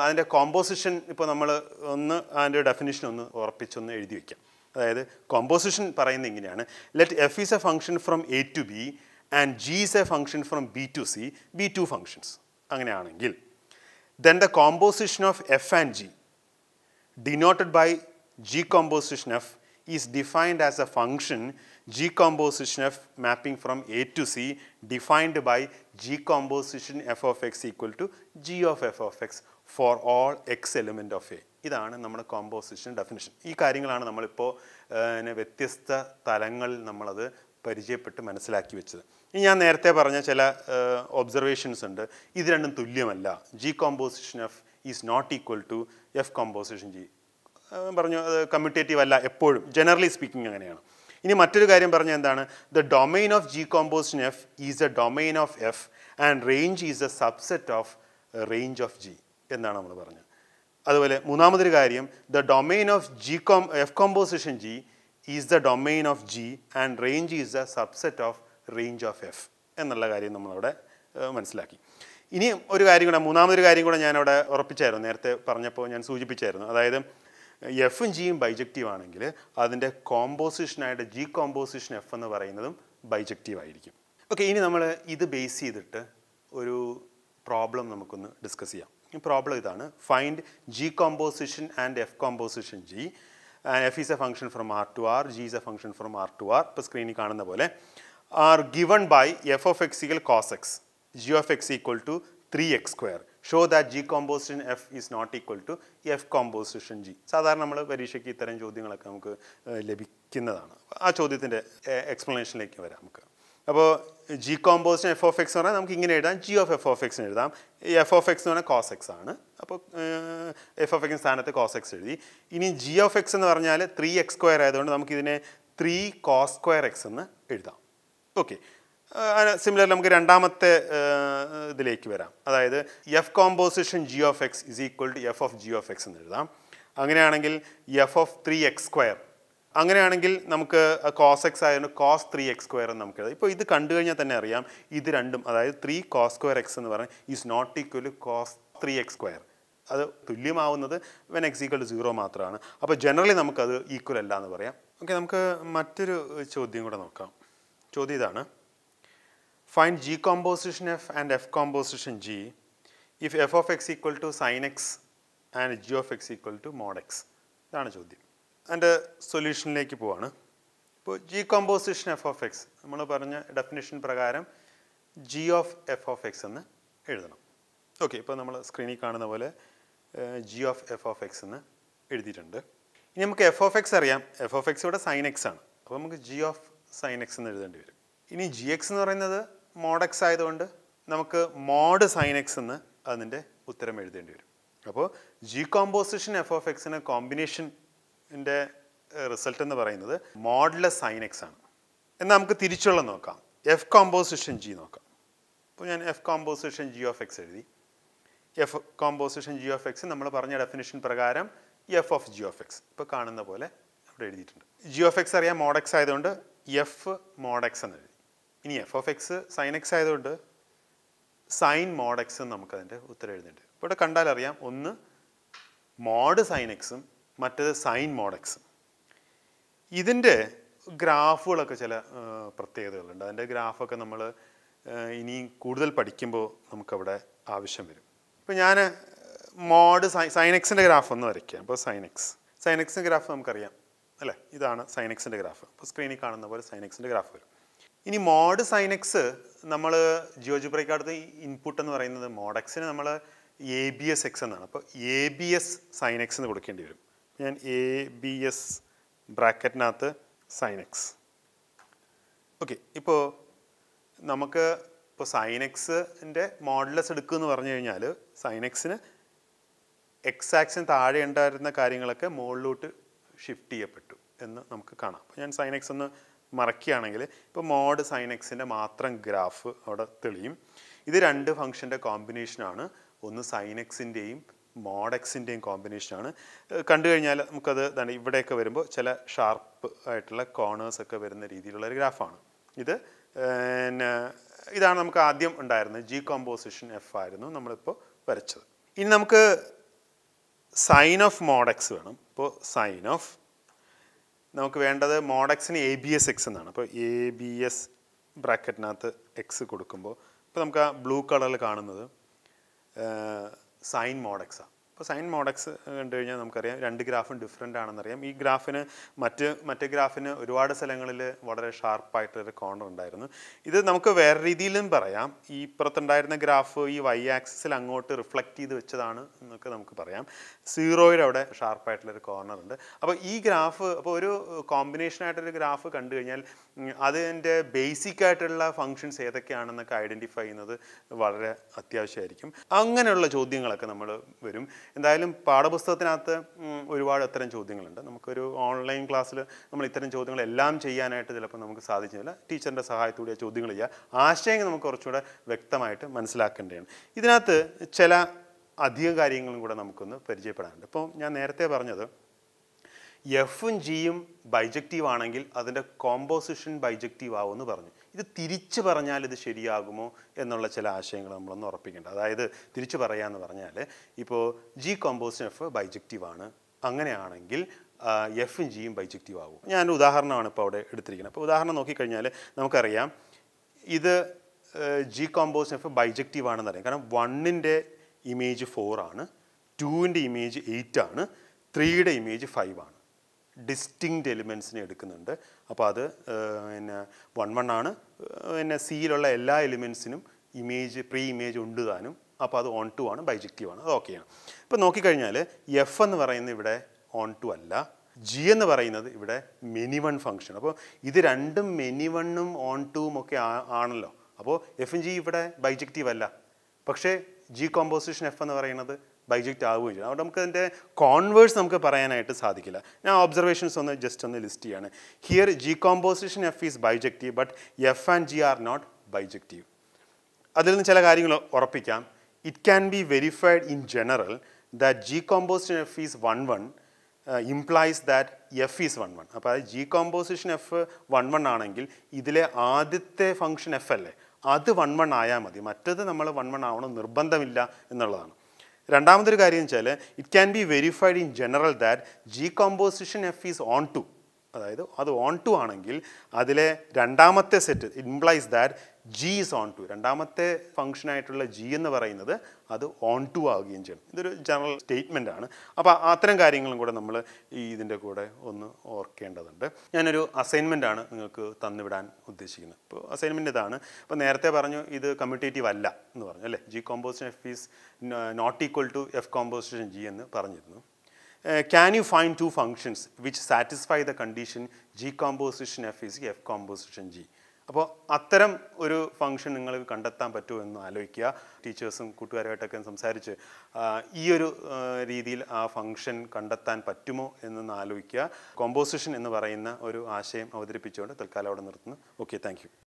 അതിൻ്റെ കോമ്പോസിഷൻ ഇപ്പോൾ നമ്മൾ ഒന്ന് അതിൻ്റെ ഡെഫിനിഷൻ ഒന്ന് ഉറപ്പിച്ചൊന്ന് എഴുതി വയ്ക്കാം അതായത് കോമ്പോസിഷൻ പറയുന്നത് ഇങ്ങനെയാണ് let f is a function from A to B and g is a function from B to C B two functions അങ്ങനെയാണെങ്കിൽ then the composition of f and g denoted by g composition F is defined as a function Gcomposition f mapping from A to C defined by gcomposition f of x equal to g of f of x for all x element of A. ഇതാണ് നമ്മുടെ composition definition ഈ കാര്യങ്ങളാണ് നമ്മളിപ്പോൾ വ്യത്യസ്ത തലങ്ങളിൽ നമ്മളത് പരിചയപ്പെട്ട് മനസ്സിലാക്കി വെച്ചത് ഇനി ഞാൻ നേരത്തെ പറഞ്ഞ ചില ഒബ്സർവേഷൻസ് ഉണ്ട് ഇത് രണ്ടും തുല്യമല്ല g composition F is not equal to F composition g പറഞ്ഞു അത് കമ്മ്യൂട്ടേറ്റീവ് അല്ല എപ്പോഴും ജനറലി സ്പീക്കിംഗ് അങ്ങനെയാണ് ഇനി മറ്റൊരു കാര്യം പറഞ്ഞാൽ എന്താണ് the domain of g composition F is a domain of f and range is a subset of range of g എന്നാണ് നമ്മൾ പറഞ്ഞത് അതുപോലെ മൂന്നാമതൊരു കാര്യം the domain of g com f composition g is the domain of g and range is the subset of range of f എന്നുള്ള കാര്യം നമ്മളവിടെ uh, മനസ്സിലാക്കി ഇനി ഒരു കാര്യം കൂടെ മൂന്നാമതൊരു കാര്യം കൂടെ ഞാനവിടെ ഉറപ്പിച്ചായിരുന്നു നേരത്തെ പറഞ്ഞപ്പോൾ ഞാൻ സൂചിപ്പിച്ചായിരുന്നു അതായത് എഫും ജിയും ബൈജക്റ്റീവ് ആണെങ്കിൽ അതിൻ്റെ കോമ്പോസിഷനായിട്ട് ജി കോമ്പോസിഷൻ എഫ് എന്ന് പറയുന്നതും ബൈജക്റ്റീവ് ആയിരിക്കും ഓക്കെ ഇനി നമ്മൾ ഇത് ബേസ് ചെയ്തിട്ട് ഒരു പ്രോബ്ലം നമുക്കൊന്ന് ഡിസ്കസ് ചെയ്യാം ഈ പ്രോബ്ലം ഇതാണ് find g composition and f composition g and f is a function from R to R g is a function from R to R ഇപ്പോൾ സ്ക്രീനിൽ കാണുന്ന പോലെ are given by f of x equal cos x g of x equal to three X square show that G composition F is not equal to F composition g സാധാരണ നമ്മൾ പരീക്ഷയ്ക്ക് ഇത്തരം ചോദ്യങ്ങളൊക്കെ നമുക്ക് ലഭിക്കുന്നതാണ് ആ ചോദ്യത്തിൻ്റെ എക്സ്പ്ലനേഷനിലേക്ക് വരാം നമുക്ക് അപ്പോൾ g composition F of X എന്ന് പറഞ്ഞാൽ നമുക്ക് ഇങ്ങനെ എഴുതാം ജി ഓഫ് എഫ് ഓഫ് എക്സിന് എഴുതാം എഫ് ഓഫ് എക്സ് എന്ന് പറഞ്ഞാൽ കോസ് എക്സ് ആണ് അപ്പോൾ എഫ് ഓഫ് എക്സിന് സ്ഥാനത്ത് കോസ് എക്സ് എഴുതി ഇനി ജി ഓഫ് എക്സ് എന്ന് പറഞ്ഞാൽ ത്രീ എക്സ് സ്ക്വയർ ആയതുകൊണ്ട് നമുക്കിതിനെ ത്രീ കോസ് സ്ക്വയർ എക്സ് എന്ന് എഴുതാം ഓക്കെ സിമിലർ നമുക്ക് രണ്ടാമത്തെ ഇതിലേക്ക് വരാം അതായത് F composition G of X is equal to F of G of X എന്ന് എഴുതാം അങ്ങനെയാണെങ്കിൽ F of three X square അങ്ങനെയാണെങ്കിൽ നമുക്ക് കോസ് എക്സ് ആയതുകൊണ്ട് കോസ് ത്രീ എക്സ് സ്ക്വയർ എന്ന് നമുക്ക് എഴുതാം ഇപ്പോൾ ഇത് കണ്ടു കഴിഞ്ഞാൽ തന്നെ അറിയാം ഇത് രണ്ടും അതായത് ത്രീ കോസ് സ്ക്വയർ എക്സ് എന്ന് പറഞ്ഞാൽ is not equal cos three X square അത് തുല്യമാവുന്നത് when X equal to zero മാത്രമാണ് അപ്പോൾ ജനറലി നമുക്കത് ഈക്വൽ അല്ല എന്ന് പറയാം ഓക്കെ നമുക്ക് മറ്റൊരു ചോദ്യം കൂടെ നോക്കാം ചോദ്യം ഇതാണ് Find g composition f and f composition g if f of x equal to sin x and g of x equal to mod x. ഇതാണ് ചോദ്യം അതിൻ്റെ സൊല്യൂഷനിലേക്ക് uh, പോവാണ് ഇപ്പോൾ G composition F of X നമ്മൾ പറഞ്ഞ ഡെഫിനേഷൻ പ്രകാരം G of F of X എന്ന് എഴുതണം ഓക്കെ ഇപ്പോൾ നമ്മൾ സ്ക്രീനിൽ കാണുന്ന പോലെ G of F of X എന്ന് എഴുതിയിട്ടുണ്ട് ഇനി നമുക്ക് എഫ് ഓഫ് എക്സ് അറിയാം എഫ് ഓഫ് എക്സ് ഇവിടെ സൈൻ എക്സ് ആണ് അപ്പോൾ നമുക്ക് ജി ഓഫ് സൈൻ എക്സ് എന്ന് എഴുതേണ്ടി വരും ഇനി ജി എക്സ് എന്ന് പറയുന്നത് മോഡെക്സ് ആയതുകൊണ്ട് നമുക്ക് മോഡ് സൈൻ എക്സ് എന്ന് അതിൻ്റെ ഉത്തരം എഴുതേണ്ടി വരും അപ്പോൾ ജി കോമ്പോസിഷൻ എഫ് ഓഫ് എക്സിന് കോമ്പിനേഷൻ്റെ റിസൾട്ട് എന്ന് പറയുന്നത് മോഡ്ലെസ് സൈൻ എക്സ് ആണ് എന്നാൽ നമുക്ക് തിരിച്ചുള്ള നോക്കാം എഫ് കോമ്പോസിഷൻ ജി നോക്കാം അപ്പോൾ ഞാൻ F composition G of X എഴുതി F composition G of X നമ്മൾ പറഞ്ഞ ഡെഫിനിഷൻ പ്രകാരം F of G of X ഇപ്പോൾ കാണുന്ന പോലെ അവിടെ എഴുതിയിട്ടുണ്ട് ജി ഓഫ് എക്സ് അറിയാം മോഡെക്സ് ആയതുകൊണ്ട് എഫ് മോഡെക്സ് എന്ന് എഴുതി ഇനി F of X sine X ആയതുകൊണ്ട് സൈൻ മോഡ് എക്സ് നമുക്കതിൻ്റെ ഉത്തരം എഴുതുന്നുണ്ട് ഇപ്പോൾ ഇവിടെ കണ്ടാലറിയാം ഒന്ന് മോഡ് സൈൻ എക്സും മറ്റേത് സൈൻ മോഡ് എക്സും ഇതിൻ്റെ ഗ്രാഫുകളൊക്കെ ചില പ്രത്യേകതകളുണ്ട് അതിൻ്റെ ഗ്രാഫൊക്കെ നമ്മൾ ഇനിയും കൂടുതൽ പഠിക്കുമ്പോൾ നമുക്കവിടെ ആവശ്യം വരും ഇപ്പോൾ ഞാൻ മോഡ് സൈ സൈനക്സിൻ്റെ ഗ്രാഫ് ഒന്ന് വരയ്ക്കാം അപ്പോൾ സൈനക്സ് സൈനക്സിൻ്റെ ഗ്രാഫ് നമുക്കറിയാം അല്ലേ ഇതാണ് സൈനക്സിൻ്റെ ഗ്രാഫ് അപ്പോൾ സ്ക്രീനിൽ കാണുന്ന പോലെ സൈനക്സിൻ്റെ ഗ്രാഫ് വരും ഇനി മോഡ് സൈനക്സ് നമ്മൾ ജിയോജിബ്രയ്ക്കടുത്ത് ഇൻപുട്ട് എന്ന് പറയുന്നത് മോഡക്സിന് നമ്മൾ എ ബി എസ് എക്സ് എന്നാണ് അപ്പോൾ എ ബി എസ് സൈനക്സ് എന്ന് കൊടുക്കേണ്ടി വരും ഞാൻ എ ബി എസ് ബ്രാക്കറ്റിനകത്ത് സൈനക്സ് ഓക്കെ ഇപ്പോൾ നമുക്ക് ഇപ്പോൾ സൈനക്സിൻ്റെ മോഡലസ് എടുക്കുമെന്ന് എന്ന് പറഞ്ഞു കഴിഞ്ഞാൽ സൈനക്സിന് എക്സ് ആക്സിന് താഴെ ഉണ്ടായിരുന്ന കാര്യങ്ങളൊക്കെ മുകളിലോട്ട് ഷിഫ്റ്റ് ചെയ്യപ്പെട്ടു എന്ന് നമുക്ക് കാണാം ഞാൻ സൈനക്സ് ഒന്ന് മറക്കുകയാണെങ്കിൽ ഇപ്പോൾ മോഡ് സൈൻ എക്സിൻ്റെ മാത്രം ഗ്രാഫ് അവിടെ തെളിയും ഇത് രണ്ട് ഫംഗ്ഷൻ്റെ കോമ്പിനേഷനാണ് ഒന്ന് സൈൻ എക്സിൻ്റെയും മോഡ് എക്സിൻ്റെയും കോമ്പിനേഷനാണ് കണ്ടു കഴിഞ്ഞാൽ നമുക്കത് എന്താണ് ഇവിടെയൊക്കെ വരുമ്പോൾ ചില ഷാർപ്പ് ആയിട്ടുള്ള കോണേഴ്സ് ഒക്കെ വരുന്ന രീതിയിലുള്ള ഒരു ഗ്രാഫാണ് ഇത് പിന്നെ ഇതാണ് നമുക്ക് ആദ്യം ഉണ്ടായിരുന്നത് ജി കോമ്പോസിഷൻ എഫ് ആയിരുന്നു നമ്മളിപ്പോൾ വരച്ചത് ഇനി നമുക്ക് സൈൻ ഓഫ് എക്സ് വേണം ഇപ്പോൾ സൈൻ ഓഫ് നമുക്ക് വേണ്ടത് മോഡക്സിന് എ ബി എസ് എക്സ് എന്നാണ് അപ്പോൾ എ ബി എസ് ബ്രാക്കറ്റിനകത്ത് എക്സ് കൊടുക്കുമ്പോൾ ഇപ്പോൾ നമുക്ക് ആ ബ്ലൂ കളറിൽ കാണുന്നത് സൈൻ മോഡക്സാണ് ഇപ്പോൾ സൈൻ മോഡക്സ് കണ്ടു കഴിഞ്ഞാൽ നമുക്കറിയാം രണ്ട് ഗ്രാഫും ഡിഫറെൻ്റ് ആണെന്നറിയാം ഈ ഗ്രാഫിന് മറ്റ് മറ്റ് ഗ്രാഫിന് ഒരുപാട് സ്ഥലങ്ങളിൽ വളരെ ഷാർപ്പായിട്ടൊരു കോണർ ഉണ്ടായിരുന്നു ഇത് നമുക്ക് വേറെ രീതിയിലും പറയാം ഈ ഇപ്പുറത്തുണ്ടായിരുന്ന ഗ്രാഫ് ഈ വൈ ആക്സിസിൽ അങ്ങോട്ട് റിഫ്ലക്റ്റ് ചെയ്ത് വെച്ചതാണ് എന്നൊക്കെ നമുക്ക് പറയാം സീറോയുടെ അവിടെ ഷാർപ്പായിട്ടുള്ളൊരു കോർണർ ഉണ്ട് അപ്പോൾ ഈ ഗ്രാഫ് അപ്പോൾ ഒരു കോമ്പിനേഷനായിട്ടൊരു ഗ്രാഫ് കണ്ടു കഴിഞ്ഞാൽ അതിൻ്റെ ബേസിക് ആയിട്ടുള്ള ഫങ്ഷൻസ് ഏതൊക്കെയാണെന്നൊക്കെ ഐഡൻറ്റിഫൈ ചെയ്യുന്നത് വളരെ അത്യാവശ്യമായിരിക്കും അങ്ങനെയുള്ള ചോദ്യങ്ങളൊക്കെ നമ്മൾ വരും എന്തായാലും പാഠപുസ്തകത്തിനകത്ത് ഒരുപാട് അത്തരം ചോദ്യങ്ങളുണ്ട് നമുക്കൊരു ഓൺലൈൻ ക്ലാസ്സിൽ നമ്മൾ ഇത്തരം ചോദ്യങ്ങളെല്ലാം ചെയ്യാനായിട്ട് ചിലപ്പോൾ നമുക്ക് സാധിച്ചില്ല ടീച്ചറിൻ്റെ സഹായത്തോടെ ചോദ്യങ്ങൾ ചെയ്യുക ആശയങ്ങൾ നമുക്ക് കുറച്ചുകൂടെ വ്യക്തമായിട്ട് മനസ്സിലാക്കേണ്ടതാണ് ഇതിനകത്ത് ചില അധിക കാര്യങ്ങളും കൂടെ നമുക്കൊന്ന് പരിചയപ്പെടാനുണ്ട് ഇപ്പോൾ ഞാൻ നേരത്തെ പറഞ്ഞത് എഫും ജിയും ബൈജക്റ്റീവ് ആണെങ്കിൽ അതിൻ്റെ കോമ്പോസിഷൻ ബൈജക്റ്റീവ് ആവുമെന്ന് പറഞ്ഞു ഇത് തിരിച്ചു പറഞ്ഞാൽ ഇത് ശരിയാകുമോ എന്നുള്ള ചില ആശയങ്ങൾ നമ്മളൊന്ന് ഉറപ്പിക്കേണ്ട അതായത് തിരിച്ചു പറയാമെന്ന് പറഞ്ഞാൽ ഇപ്പോൾ ജി കോമ്പോസ് എഫ് ബൈജക്റ്റീവ് ആണ് അങ്ങനെയാണെങ്കിൽ എഫും ജിയും ബൈജക്റ്റീവ് ആകും ഞാൻ ഉദാഹരണമാണ് ഇപ്പോൾ അവിടെ എടുത്തിരിക്കുന്നത് അപ്പോൾ ഉദാഹരണം നോക്കിക്കഴിഞ്ഞാൽ നമുക്കറിയാം ഇത് ജി കോമ്പോസ് എഫ് ബൈജക്റ്റീവ് ആണെന്ന് അറിയാം കാരണം വണ്ണിൻ്റെ ഇമേജ് ഫോർ ആണ് ടൂവിൻ്റെ ഇമേജ് എയ്റ്റ് ആണ് ത്രീയുടെ ഇമേജ് ഫൈവ് ആണ് ഡിസ്റ്റിങ്ക്ട് എലിമെൻസിനെ എടുക്കുന്നുണ്ട് അപ്പോൾ അത് പിന്നെ വൺ വൺ ആണ് പിന്നെ സിയിലുള്ള എല്ലാ എലിമെൻസിനും ഇമേജ് പ്രീ ഇമേജ് ഉണ്ട് താനും അപ്പോൾ അത് ഓൺ ടു ആണ് ബൈജക്റ്റീവ് ആണ് അത് ഓക്കെയാണ് ഇപ്പോൾ നോക്കിക്കഴിഞ്ഞാൽ എഫ് എന്ന് പറയുന്നത് ഇവിടെ ഓൺ ടു അല്ല ജി എന്ന് പറയുന്നത് ഇവിടെ മെനി വൺ ഫംഗ്ഷൻ അപ്പോൾ ഇത് രണ്ടും മെനി വണ്ണും ഓൺ ടുവും ഒക്കെ ആണല്ലോ അപ്പോൾ എഫ് ജി ഇവിടെ ബൈജക്റ്റീവ് അല്ല പക്ഷേ ജി കോമ്പോസിഷൻ എഫ് എന്ന് പറയുന്നത് ബൈജക്റ്റ് ആവുകയും ചെയ്യും അതുകൊണ്ട് നമുക്ക് അതിൻ്റെ കോൺവേഴ്സ് നമുക്ക് പറയാനായിട്ട് സാധിക്കില്ല ഞാൻ ഒബ്സർവേഷൻസ് ഒന്ന് ജസ്റ്റ് ഒന്ന് ലിസ്റ്റ് ചെയ്യാണ് here G composition F is bijective but F and G are not bijective അതിൽ നിന്ന് ചില കാര്യങ്ങൾ ഉറപ്പിക്കാം it can be verified in general that G composition F is one one implies that F is one one അപ്പോൾ അത് G composition F one one ആണെങ്കിൽ ഇതിലെ ആദ്യത്തെ ഫംഗ്ഷൻ എഫ് അല്ലേ അത് വൺ വൺ ആയാൽ മതി മറ്റത് നമ്മൾ വൺ വൺ ആവണം നിർബന്ധമില്ല എന്നുള്ളതാണ് രണ്ടാമതൊരു കാര്യം വെച്ചാൽ it can be verified in general that G composition F is onto അതായത് അത് ഓൺ ടു ആണെങ്കിൽ അതിലെ രണ്ടാമത്തെ set implies that G is onto രണ്ടാമത്തെ ഫംഗ്ഷനായിട്ടുള്ള ജി എന്ന് പറയുന്നത് അത് ഓൺ ടു ആവുകയും ചെയ്യണം ഇതൊരു ജനറൽ സ്റ്റേറ്റ്മെൻ്റ് ആണ് അപ്പോൾ അത്തരം കാര്യങ്ങളും കൂടെ നമ്മൾ ഈ ഇതിൻ്റെ കൂടെ ഒന്ന് ഓർക്കേണ്ടതുണ്ട് ഞാനൊരു അസൈൻമെൻ്റ് ആണ് നിങ്ങൾക്ക് തന്നുവിടാൻ ഉദ്ദേശിക്കുന്നത് ഇപ്പോൾ അസൈൻമെൻ്റ് ഇതാണ് ഇപ്പോൾ നേരത്തെ പറഞ്ഞു ഇത് കമ്മ്യൂട്ടേറ്റീവ് അല്ല എന്ന് പറഞ്ഞു അല്ലേ G composition F is not equal to F composition G എന്ന് പറഞ്ഞിരുന്നു Uh, can you find two functions which satisfy the condition g composition f is f composition g? അപ്പോൾ അത്തരം ഒരു ഫംഗ്ഷൻ നിങ്ങൾക്ക് കണ്ടെത്താൻ പറ്റുമോ എന്ന് ആലോചിക്കുക ടീച്ചേഴ്സും കൂട്ടുകാരുമായിട്ടൊക്കെ സംസാരിച്ച് ഈ ഒരു രീതിയിൽ ആ ഫംഗ്ഷൻ കണ്ടെത്താൻ പറ്റുമോ എന്നൊന്ന് ആലോചിക്കുക കോമ്പോസിഷൻ എന്ന് പറയുന്ന ഒരു ആശയം അവതരിപ്പിച്ചുകൊണ്ട് തൽക്കാലം അവിടെ നിർത്തുന്നു ഓക്കെ താങ്ക്